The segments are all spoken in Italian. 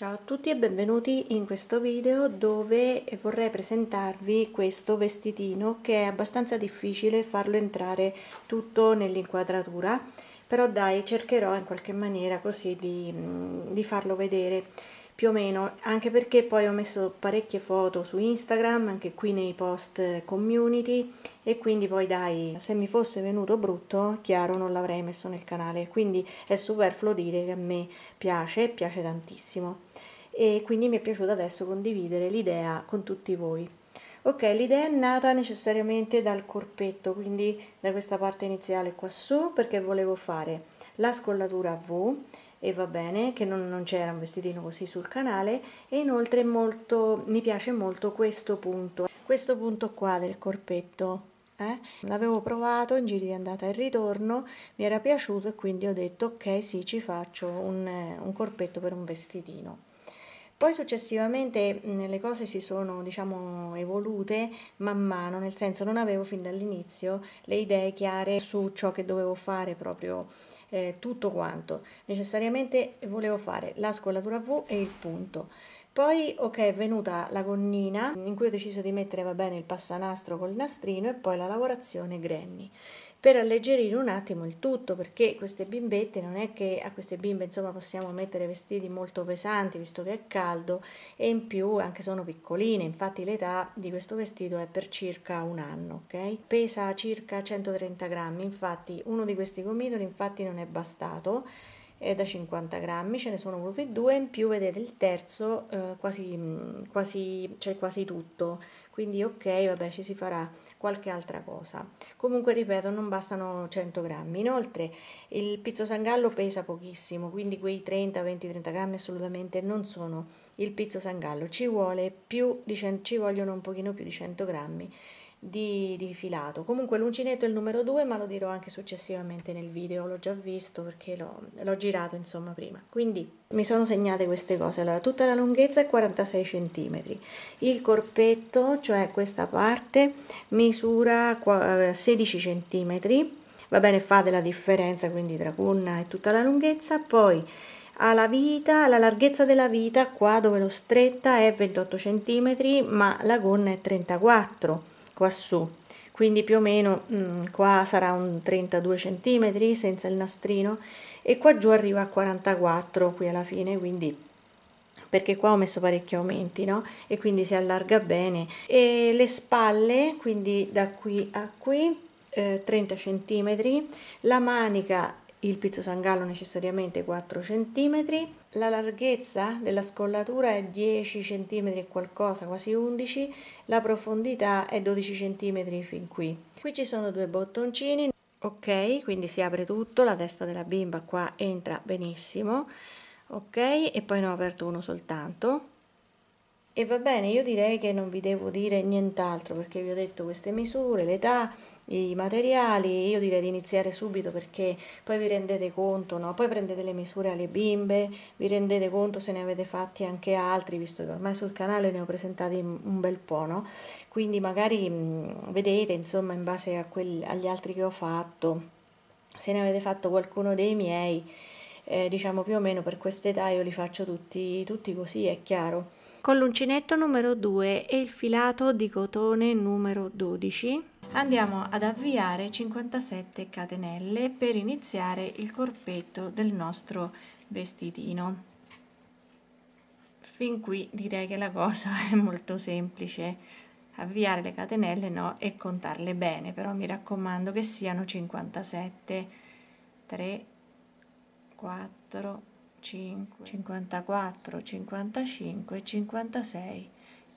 Ciao a tutti e benvenuti in questo video dove vorrei presentarvi questo vestitino che è abbastanza difficile farlo entrare tutto nell'inquadratura però dai cercherò in qualche maniera così di, mm, di farlo vedere più o meno, anche perché poi ho messo parecchie foto su Instagram, anche qui nei post community e quindi poi dai, se mi fosse venuto brutto, chiaro non l'avrei messo nel canale, quindi è superfluo dire che a me piace, piace tantissimo e quindi mi è piaciuto adesso condividere l'idea con tutti voi. Ok, l'idea è nata necessariamente dal corpetto, quindi da questa parte iniziale qua su, perché volevo fare la scollatura V e va bene che non, non c'era un vestitino così sul canale e inoltre molto, mi piace molto questo punto questo punto qua del corpetto eh? l'avevo provato in giri di andata e ritorno mi era piaciuto e quindi ho detto ok sì ci faccio un, un corpetto per un vestitino poi successivamente le cose si sono diciamo evolute man mano, nel senso non avevo fin dall'inizio le idee chiare su ciò che dovevo fare proprio eh, tutto quanto. Necessariamente volevo fare la scollatura V e il punto. Poi, ok, è venuta la gonnina in cui ho deciso di mettere, va bene, il passanastro col nastrino e poi la lavorazione granny per alleggerire un attimo il tutto perché queste bimbette non è che a queste bimbe insomma possiamo mettere vestiti molto pesanti visto che è caldo e in più anche sono piccoline infatti l'età di questo vestito è per circa un anno ok pesa circa 130 grammi infatti uno di questi gomitoli infatti non è bastato eh, da 50 grammi, ce ne sono voluti due, in più vedete il terzo eh, quasi, mm, quasi, c'è cioè quasi tutto, quindi ok, vabbè ci si farà qualche altra cosa. Comunque ripeto, non bastano 100 grammi, inoltre il pizzo sangallo pesa pochissimo, quindi quei 30, 20, 30 grammi assolutamente non sono il pizzo sangallo, ci, vuole più di 100, ci vogliono un pochino più di 100 grammi di, di filato comunque l'uncinetto è il numero 2 ma lo dirò anche successivamente nel video l'ho già visto perché l'ho girato insomma prima quindi mi sono segnate queste cose allora tutta la lunghezza è 46 cm il corpetto cioè questa parte misura 16 eh, cm va bene fate la differenza quindi tra punna e tutta la lunghezza poi alla vita, la larghezza della vita qua dove l'ho stretta è 28 cm ma la gonna è 34 qua su quindi più o meno mh, mm, qua sarà un 32 cm senza il nastrino e qua giù arriva a 44 qui alla fine quindi perché qua ho messo parecchi aumenti no? e quindi si allarga bene e le spalle quindi da qui a qui eh, 30 cm la manica il pizzo sangallo necessariamente 4 cm, la larghezza della scollatura è 10 cm e qualcosa, quasi 11, la profondità è 12 cm fin qui. Qui ci sono due bottoncini, ok, quindi si apre tutto, la testa della bimba qua entra benissimo, ok, e poi ne ho aperto uno soltanto. E va bene, io direi che non vi devo dire nient'altro perché vi ho detto queste misure, l'età, i materiali, io direi di iniziare subito perché poi vi rendete conto, no? poi prendete le misure alle bimbe, vi rendete conto se ne avete fatti anche altri, visto che ormai sul canale ne ho presentati un bel po', no? quindi magari mh, vedete insomma in base quel, agli altri che ho fatto, se ne avete fatto qualcuno dei miei, eh, diciamo più o meno per quest'età io li faccio tutti, tutti così, è chiaro con l'uncinetto numero 2 e il filato di cotone numero 12 andiamo ad avviare 57 catenelle per iniziare il corpetto del nostro vestitino fin qui direi che la cosa è molto semplice avviare le catenelle no e contarle bene però mi raccomando che siano 57 3 4 5, 54, 55, 56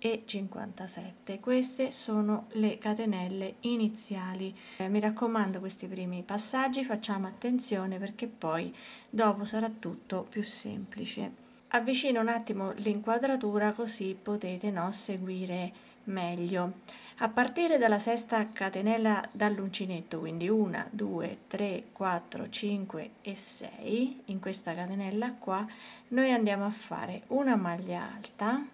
e 57. Queste sono le catenelle iniziali. Eh, mi raccomando questi primi passaggi, facciamo attenzione perché poi dopo sarà tutto più semplice. Avvicino un attimo l'inquadratura così potete no, seguire meglio. A partire dalla sesta catenella dall'uncinetto, quindi 1, 2, 3, 4, 5 e 6, in questa catenella qua, noi andiamo a fare una maglia alta,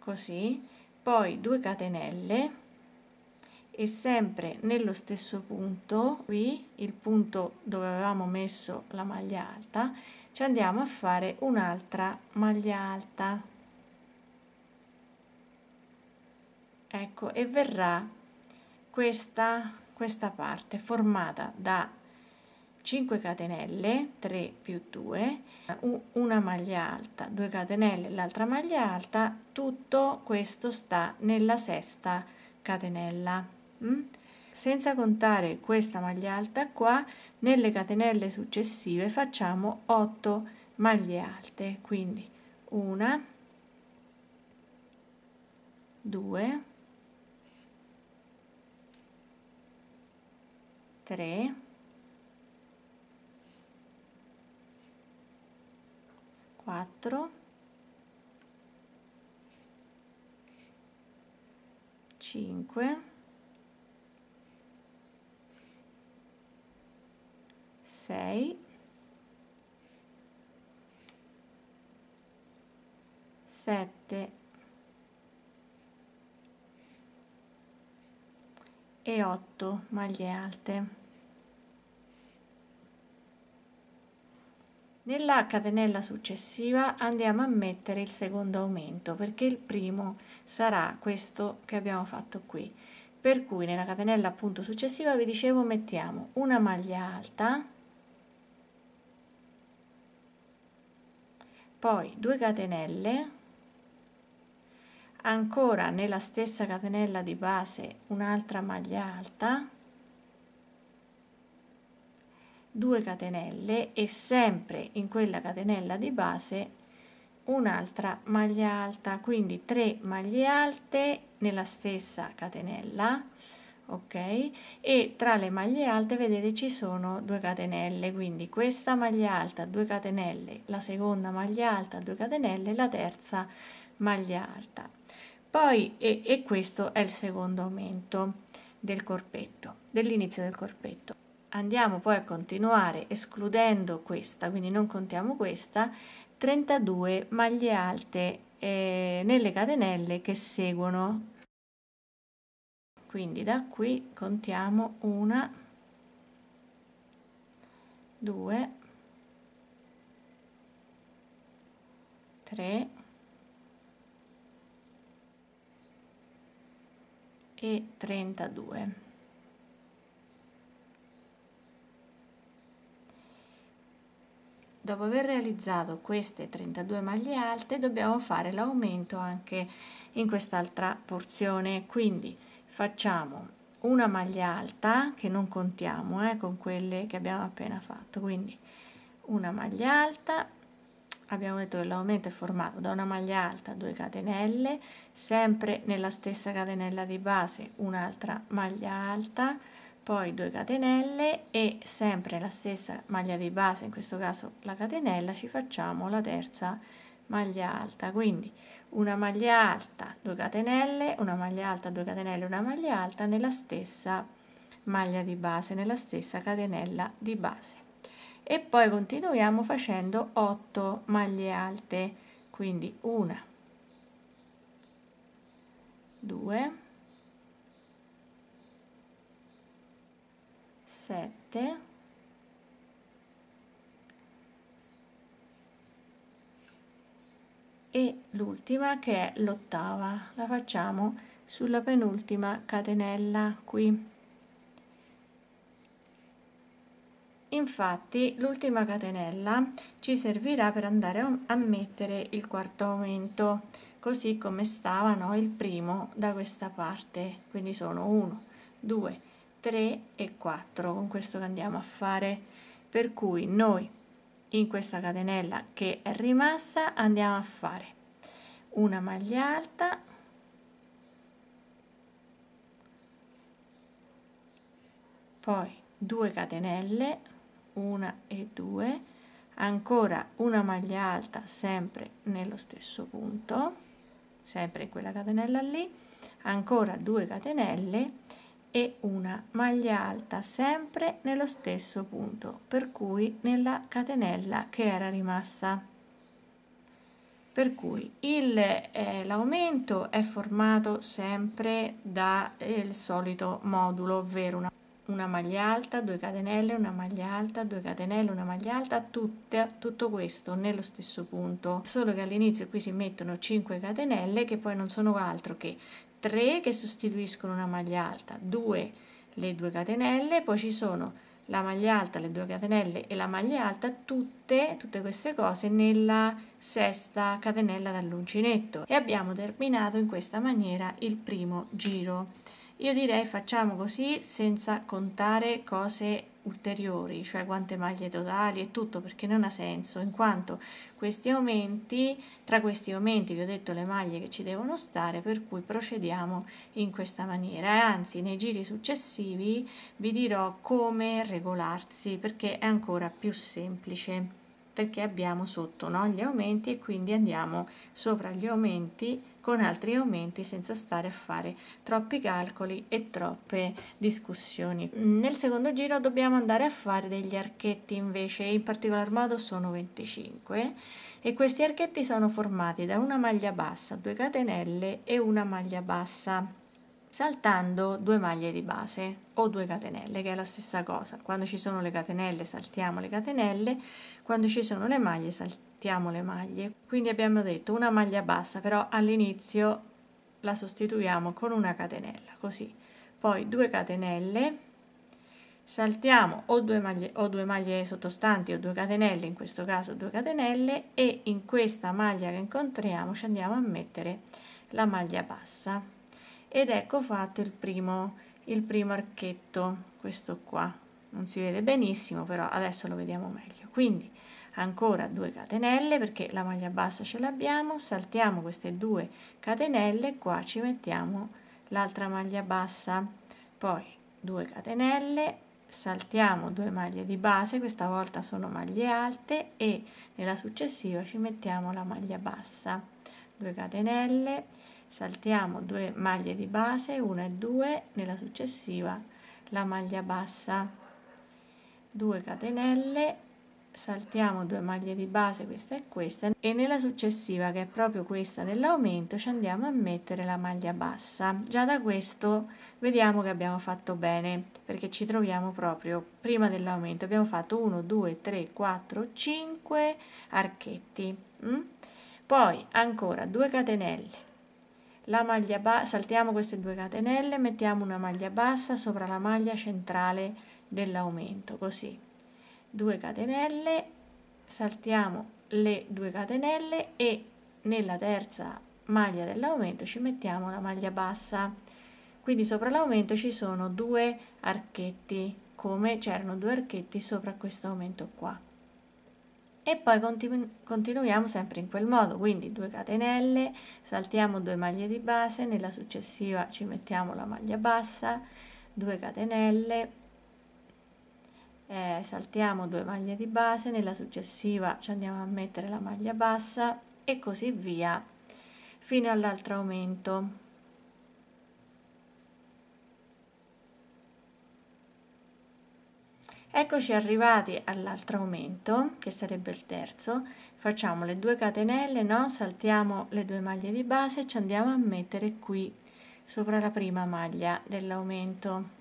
così, poi 2 catenelle, e sempre nello stesso punto qui il punto dove avevamo messo la maglia alta ci andiamo a fare un'altra maglia alta ecco e verrà questa questa parte formata da 5 catenelle 3 più 2 una maglia alta 2 catenelle l'altra maglia alta tutto questo sta nella sesta catenella Mm? senza contare questa maglia alta qua nelle catenelle successive facciamo 8 maglie alte quindi una 2 3 4 5 6 7 e 8 maglie alte. Nella catenella successiva andiamo a mettere il secondo aumento perché il primo sarà questo che abbiamo fatto qui. Per cui nella catenella appunto successiva vi dicevo mettiamo una maglia alta poi 2 catenelle ancora nella stessa catenella di base un'altra maglia alta 2 catenelle e sempre in quella catenella di base un'altra maglia alta quindi 3 maglie alte nella stessa catenella ok e tra le maglie alte vedete ci sono 2 catenelle quindi questa maglia alta 2 catenelle la seconda maglia alta 2 catenelle la terza maglia alta poi e, e questo è il secondo aumento del corpetto dell'inizio del corpetto andiamo poi a continuare escludendo questa quindi non contiamo questa 32 maglie alte eh, nelle catenelle che seguono quindi da qui contiamo una due, tre e trentadue. dopo aver realizzato queste 32 maglie alte dobbiamo fare l'aumento anche in quest'altra porzione quindi facciamo una maglia alta che non contiamo eh, con quelle che abbiamo appena fatto quindi una maglia alta abbiamo detto che l'aumento è formato da una maglia alta 2 catenelle sempre nella stessa catenella di base un'altra maglia alta poi 2 catenelle e sempre la stessa maglia di base in questo caso la catenella ci facciamo la terza maglia alta quindi una maglia alta 2 catenelle una maglia alta 2 catenelle una maglia alta nella stessa maglia di base nella stessa catenella di base e poi continuiamo facendo 8 maglie alte quindi una 2 7 e l'ultima che è l'ottava la facciamo sulla penultima catenella qui infatti l'ultima catenella ci servirà per andare a mettere il quarto aumento così come stavano il primo da questa parte quindi sono 1 2 3 e 4 con questo che andiamo a fare per cui noi in questa catenella che è rimasta andiamo a fare una maglia alta poi 2 catenelle una e 2 ancora una maglia alta sempre nello stesso punto sempre quella catenella lì ancora 2 catenelle e una maglia alta sempre nello stesso punto per cui nella catenella che era rimasta per cui eh, l'aumento eh, è formato sempre dal eh, solito modulo ovvero una, una, maglia alta due catenelle una maglia alta due catenelle una maglia alta tutte, tutto questo nello stesso punto solo che all'inizio qui si mettono 5 catenelle che poi non sono altro che 3 che sostituiscono una maglia alta, 2 le due catenelle, poi ci sono la maglia alta, le due catenelle e la maglia alta, tutte, tutte queste cose nella sesta catenella dall'uncinetto e abbiamo terminato in questa maniera il primo giro. Io direi facciamo così senza contare cose ulteriori, cioè quante maglie totali e tutto perché non ha senso in quanto questi aumenti, tra questi aumenti vi ho detto le maglie che ci devono stare per cui procediamo in questa maniera anzi nei giri successivi vi dirò come regolarsi perché è ancora più semplice perché abbiamo sotto no, gli aumenti e quindi andiamo sopra gli aumenti con altri aumenti senza stare a fare troppi calcoli e troppe discussioni. Nel secondo giro dobbiamo andare a fare degli archetti invece, in particolar modo sono 25 e questi archetti sono formati da una maglia bassa, due catenelle e una maglia bassa saltando due maglie di base o due catenelle che è la stessa cosa quando ci sono le catenelle saltiamo le catenelle quando ci sono le maglie saltiamo mettiamo le maglie quindi abbiamo detto una maglia bassa però all'inizio la sostituiamo con una catenella così poi 2 catenelle saltiamo o due, maglie, o due maglie sottostanti o due catenelle in questo caso 2 catenelle e in questa maglia che incontriamo ci andiamo a mettere la maglia bassa ed ecco fatto il primo il primo archetto questo qua non si vede benissimo però adesso lo vediamo meglio quindi ancora 2 catenelle perché la maglia bassa ce l'abbiamo saltiamo queste 2 catenelle qua ci mettiamo l'altra maglia bassa poi 2 catenelle saltiamo 2 maglie di base questa volta sono maglie alte e nella successiva ci mettiamo la maglia bassa 2 catenelle saltiamo 2 maglie di base 1 e 2 nella successiva la maglia bassa 2 catenelle saltiamo due maglie di base questa e questa e nella successiva che è proprio questa dell'aumento ci andiamo a mettere la maglia bassa già da questo vediamo che abbiamo fatto bene perché ci troviamo proprio prima dell'aumento abbiamo fatto 1 2 3 4 5 archetti mm? poi ancora 2 catenelle la maglia bassa saltiamo queste due catenelle mettiamo una maglia bassa sopra la maglia centrale dell'aumento così 2 catenelle saltiamo le 2 catenelle e nella terza maglia dell'aumento ci mettiamo la maglia bassa quindi sopra l'aumento ci sono due archetti come c'erano due archetti sopra questo aumento qua e poi continu continuiamo sempre in quel modo quindi 2 catenelle saltiamo 2 maglie di base nella successiva ci mettiamo la maglia bassa 2 catenelle eh, saltiamo due maglie di base nella successiva ci andiamo a mettere la maglia bassa e così via fino all'altro aumento Eccoci arrivati all'altro aumento, che sarebbe il terzo. Facciamo le due catenelle, no? saltiamo le due maglie di base e ci andiamo a mettere qui sopra la prima maglia dell'aumento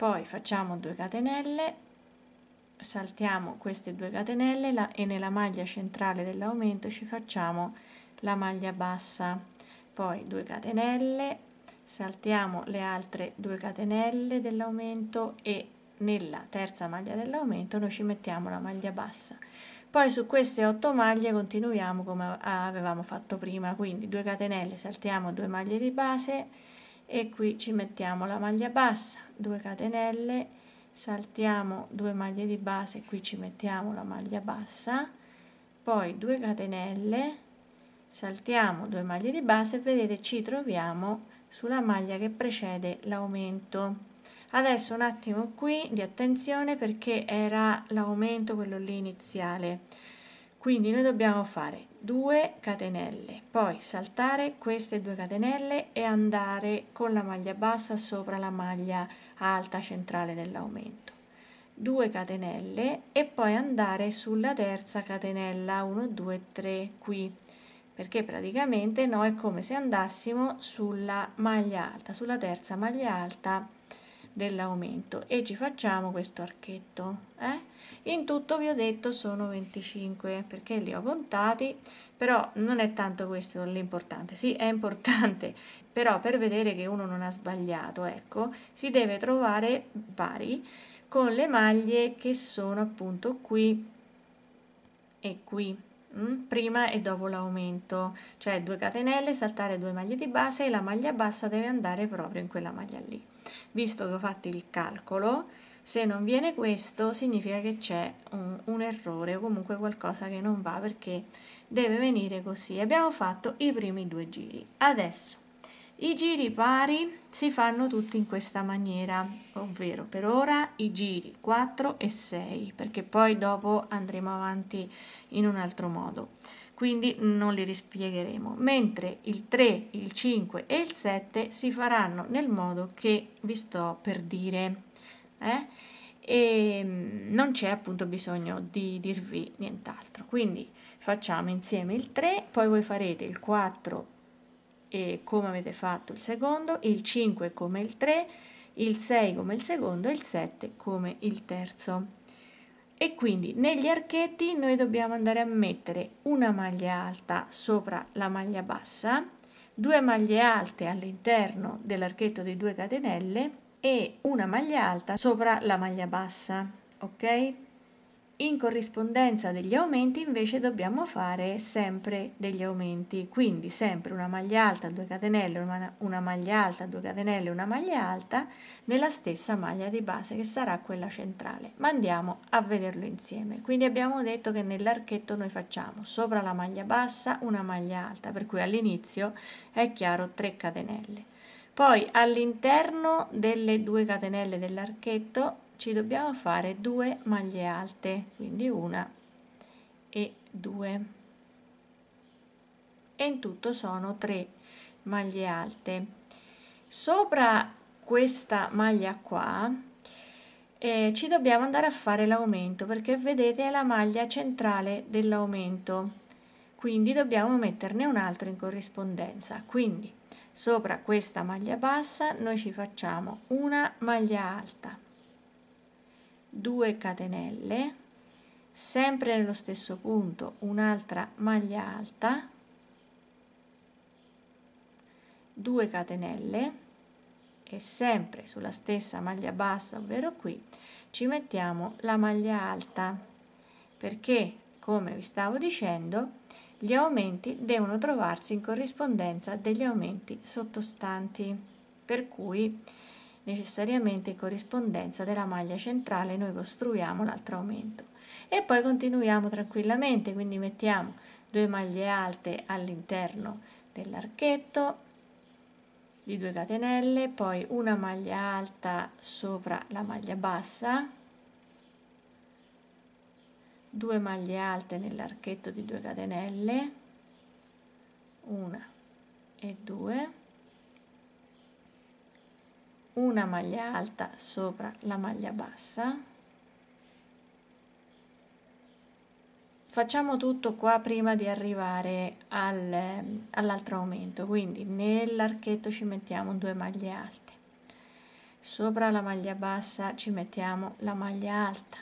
poi facciamo 2 catenelle saltiamo queste 2 catenelle la, e nella maglia centrale dell'aumento ci facciamo la maglia bassa poi 2 catenelle saltiamo le altre 2 catenelle dell'aumento e nella terza maglia dell'aumento noi ci mettiamo la maglia bassa poi su queste 8 maglie continuiamo come avevamo fatto prima quindi 2 catenelle saltiamo 2 maglie di base e qui ci mettiamo la maglia bassa 2 catenelle saltiamo 2 maglie di base qui ci mettiamo la maglia bassa poi 2 catenelle saltiamo 2 maglie di base e vedete ci troviamo sulla maglia che precede l'aumento adesso un attimo qui di attenzione perché era l'aumento quello lì iniziale quindi noi dobbiamo fare 2 catenelle poi saltare queste due catenelle e andare con la maglia bassa sopra la maglia alta centrale dell'aumento 2 catenelle e poi andare sulla terza catenella 1 2 3 qui perché praticamente noi è come se andassimo sulla maglia alta sulla terza maglia alta dell'aumento e ci facciamo questo archetto eh? in tutto vi ho detto sono 25 perché li ho contati però non è tanto questo l'importante sì è importante però per vedere che uno non ha sbagliato ecco si deve trovare pari con le maglie che sono appunto qui e qui mm? prima e dopo l'aumento cioè 2 catenelle saltare due maglie di base e la maglia bassa deve andare proprio in quella maglia lì visto che ho fatto il calcolo se non viene questo significa che c'è un, un, errore o comunque qualcosa che non va perché deve venire così abbiamo fatto i primi due giri adesso i giri pari si fanno tutti in questa maniera ovvero per ora i giri 4 e 6 perché poi dopo andremo avanti in un altro modo quindi non li rispiegheremo, mentre il 3, il 5 e il 7 si faranno nel modo che vi sto per dire. Eh? E ehm, non c'è appunto bisogno di dirvi nient'altro. Quindi facciamo insieme il 3, poi voi farete il 4 e come avete fatto il secondo, il 5 come il 3, il 6 come il secondo e il 7 come il terzo e quindi negli archetti noi dobbiamo andare a mettere una maglia alta sopra la maglia bassa due maglie alte all'interno dell'archetto di 2 catenelle e una maglia alta sopra la maglia bassa ok in corrispondenza degli aumenti invece dobbiamo fare sempre degli aumenti, quindi sempre una maglia alta, due catenelle, una, una maglia alta, due catenelle, una maglia alta nella stessa maglia di base che sarà quella centrale. Ma andiamo a vederlo insieme. Quindi abbiamo detto che nell'archetto noi facciamo sopra la maglia bassa una maglia alta, per cui all'inizio è chiaro 3 catenelle. Poi all'interno delle due catenelle dell'archetto ci dobbiamo fare due maglie alte quindi una e due e in tutto sono tre maglie alte sopra questa maglia qua eh, ci dobbiamo andare a fare l'aumento perché vedete è la maglia centrale dell'aumento quindi dobbiamo metterne un altro in corrispondenza quindi sopra questa maglia bassa noi ci facciamo una maglia alta 2 catenelle sempre nello stesso punto un'altra maglia alta 2 catenelle e sempre sulla stessa maglia bassa ovvero qui ci mettiamo la maglia alta perché come vi stavo dicendo gli aumenti devono trovarsi in corrispondenza degli aumenti sottostanti per cui necessariamente in corrispondenza della maglia centrale noi costruiamo l'altro aumento e poi continuiamo tranquillamente quindi mettiamo due maglie alte all'interno dell'archetto di 2 catenelle poi una maglia alta sopra la maglia bassa 2 maglie alte nell'archetto di 2 catenelle 1 e 2 una maglia alta sopra la maglia bassa facciamo tutto qua prima di arrivare al, all'altro aumento quindi nell'archetto ci mettiamo due maglie alte sopra la maglia bassa ci mettiamo la maglia alta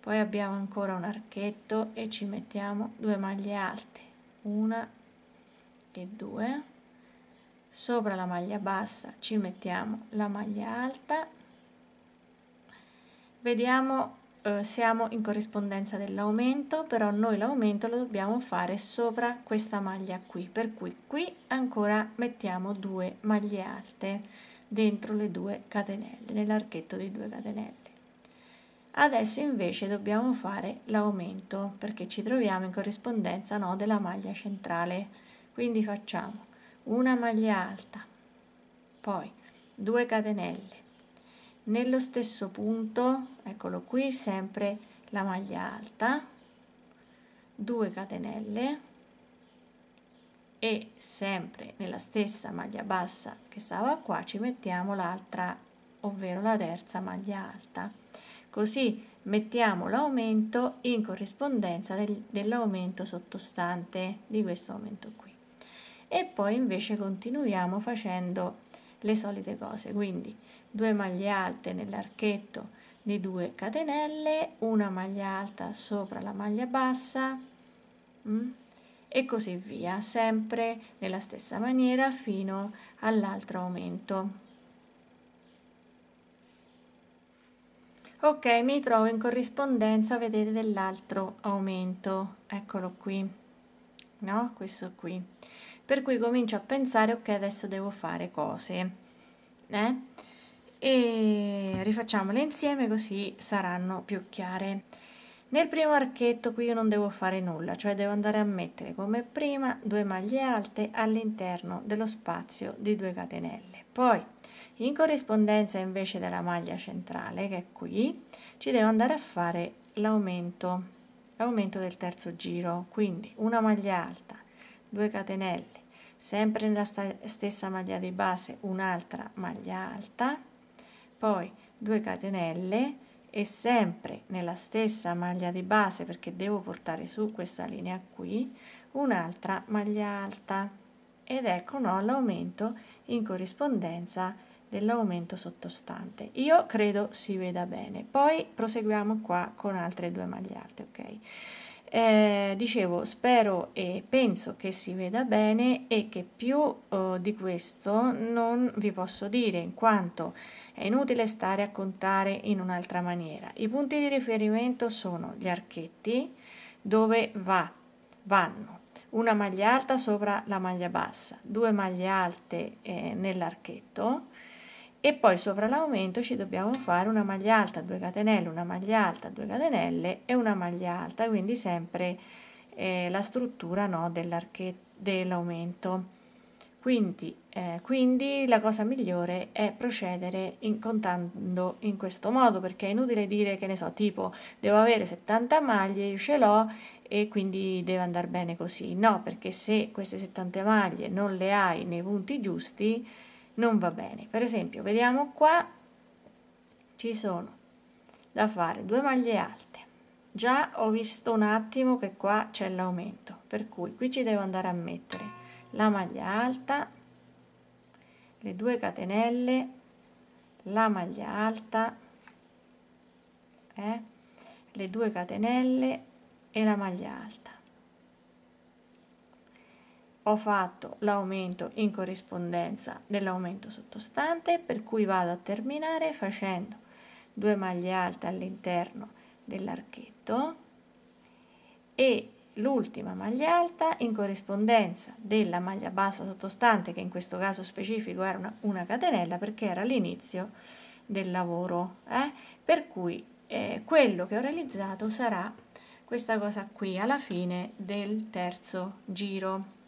poi abbiamo ancora un archetto e ci mettiamo due maglie alte una e due sopra la maglia bassa ci mettiamo la maglia alta vediamo eh, siamo in corrispondenza dell'aumento però noi l'aumento lo dobbiamo fare sopra questa maglia qui per cui qui ancora mettiamo due maglie alte dentro le due catenelle nell'archetto dei due catenelle adesso invece dobbiamo fare l'aumento perché ci troviamo in corrispondenza no, della maglia centrale quindi facciamo una maglia alta, poi 2 catenelle. Nello stesso punto, eccolo qui, sempre la maglia alta, 2 catenelle e sempre nella stessa maglia bassa che stava qua ci mettiamo l'altra, ovvero la terza maglia alta. Così mettiamo l'aumento in corrispondenza del, dell'aumento sottostante di questo aumento qui e poi invece continuiamo facendo le solite cose quindi due maglie alte nell'archetto di 2 catenelle una maglia alta sopra la maglia bassa mm, e così via sempre nella stessa maniera fino all'altro aumento ok mi trovo in corrispondenza vedete dell'altro aumento eccolo qui no questo qui per cui comincio a pensare ok adesso devo fare cose eh? e rifacciamole insieme così saranno più chiare nel primo archetto qui io non devo fare nulla cioè devo andare a mettere come prima due maglie alte all'interno dello spazio di due catenelle poi in corrispondenza invece della maglia centrale che è qui ci devo andare a fare l'aumento l'aumento del terzo giro quindi una maglia alta 2 catenelle sempre nella stessa maglia di base un'altra maglia alta poi 2 catenelle e sempre nella stessa maglia di base perché devo portare su questa linea qui un'altra maglia alta ed ecco no l'aumento in corrispondenza dell'aumento sottostante io credo si veda bene poi proseguiamo qua con altre due maglie alte ok eh, dicevo spero e penso che si veda bene e che più eh, di questo non vi posso dire in quanto è inutile stare a contare in un'altra maniera i punti di riferimento sono gli archetti dove va vanno una maglia alta sopra la maglia bassa due maglie alte eh, nell'archetto e poi sopra l'aumento ci dobbiamo fare una maglia alta 2 catenelle una maglia alta 2 catenelle e una maglia alta quindi sempre eh, la struttura no, dell'aumento quindi, eh, quindi, la cosa migliore è procedere in contando in questo modo perché è inutile dire che ne so tipo devo avere 70 maglie io ce l'ho e quindi deve andare bene così no perché se queste 70 maglie non le hai nei punti giusti non va bene. Per esempio, vediamo qua, ci sono da fare due maglie alte. Già ho visto un attimo che qua c'è l'aumento, per cui qui ci devo andare a mettere la maglia alta, le due catenelle, la maglia alta, eh, le due catenelle e la maglia alta ho fatto l'aumento in corrispondenza dell'aumento sottostante per cui vado a terminare facendo due maglie alte all'interno dell'archetto e l'ultima maglia alta in corrispondenza della maglia bassa sottostante che in questo caso specifico era una, una catenella perché era l'inizio del lavoro eh? per cui eh, quello che ho realizzato sarà questa cosa qui alla fine del terzo giro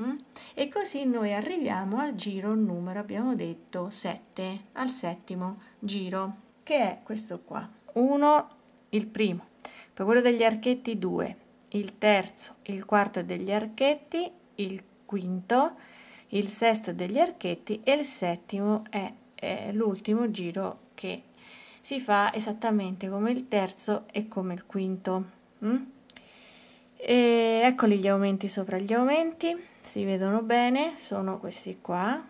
Mm? E così noi arriviamo al giro numero, abbiamo detto 7, al settimo giro, che è questo qua. 1, il primo, poi quello degli archetti 2, il terzo, il quarto degli archetti, il quinto, il sesto degli archetti e il settimo è, è l'ultimo giro che si fa esattamente come il terzo e come il quinto. Mm? E eccoli gli aumenti sopra gli aumenti, si vedono bene, sono questi qua,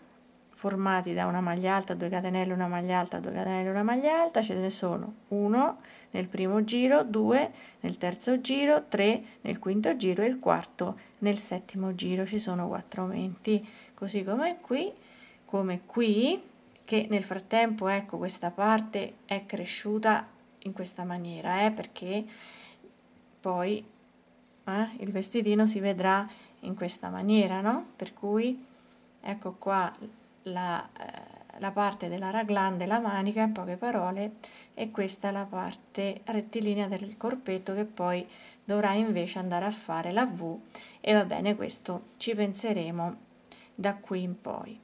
formati da una maglia alta, 2 catenelle, una maglia alta, 2 catenelle, una maglia alta, ce ne sono 1 nel primo giro, 2 nel terzo giro, 3 nel quinto giro e il quarto nel settimo giro, ci sono quattro aumenti, così come qui, come qui, che nel frattempo ecco questa parte è cresciuta in questa maniera, eh, perché poi eh, il vestitino si vedrà in questa maniera no per cui ecco qua la, eh, la parte della raglande della manica in poche parole e questa è la parte rettilinea del corpetto che poi dovrà invece andare a fare la V e va bene questo ci penseremo da qui in poi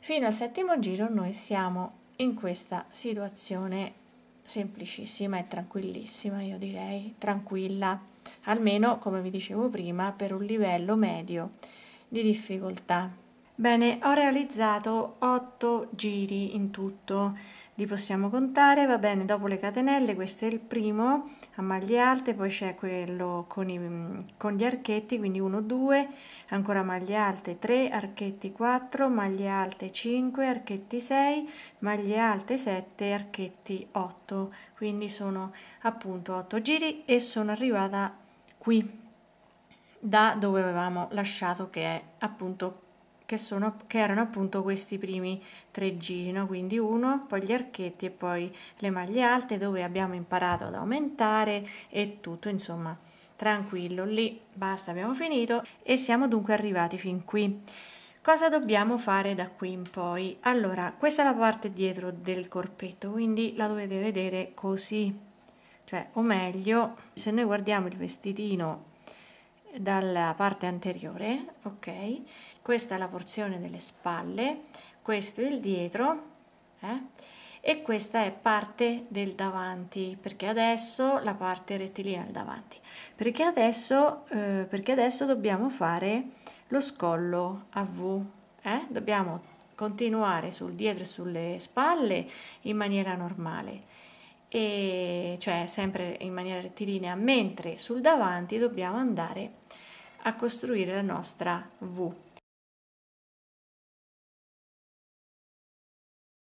fino al settimo giro noi siamo in questa situazione semplicissima e tranquillissima io direi tranquilla almeno come vi dicevo prima per un livello medio di difficoltà. Bene, ho realizzato 8 giri in tutto, li possiamo contare, va bene, dopo le catenelle questo è il primo a maglie alte, poi c'è quello con, i, con gli archetti, quindi 1, 2, ancora maglie alte 3, archetti 4, maglie alte 5, archetti 6, maglie alte 7, archetti 8, quindi sono appunto 8 giri e sono arrivata qui da dove avevamo lasciato che appunto che, sono, che erano appunto questi primi tre giri no? quindi uno poi gli archetti e poi le maglie alte dove abbiamo imparato ad aumentare e tutto insomma tranquillo lì basta abbiamo finito e siamo dunque arrivati fin qui cosa dobbiamo fare da qui in poi allora questa è la parte dietro del corpetto quindi la dovete vedere così cioè o meglio se noi guardiamo il vestitino dalla parte anteriore ok questa è la porzione delle spalle questo è il dietro eh? e questa è parte del davanti perché adesso la parte rettilinea del davanti perché adesso eh, perché adesso dobbiamo fare lo scollo a v eh? dobbiamo continuare sul dietro e sulle spalle in maniera normale e cioè sempre in maniera rettilinea, mentre sul davanti dobbiamo andare a costruire la nostra V.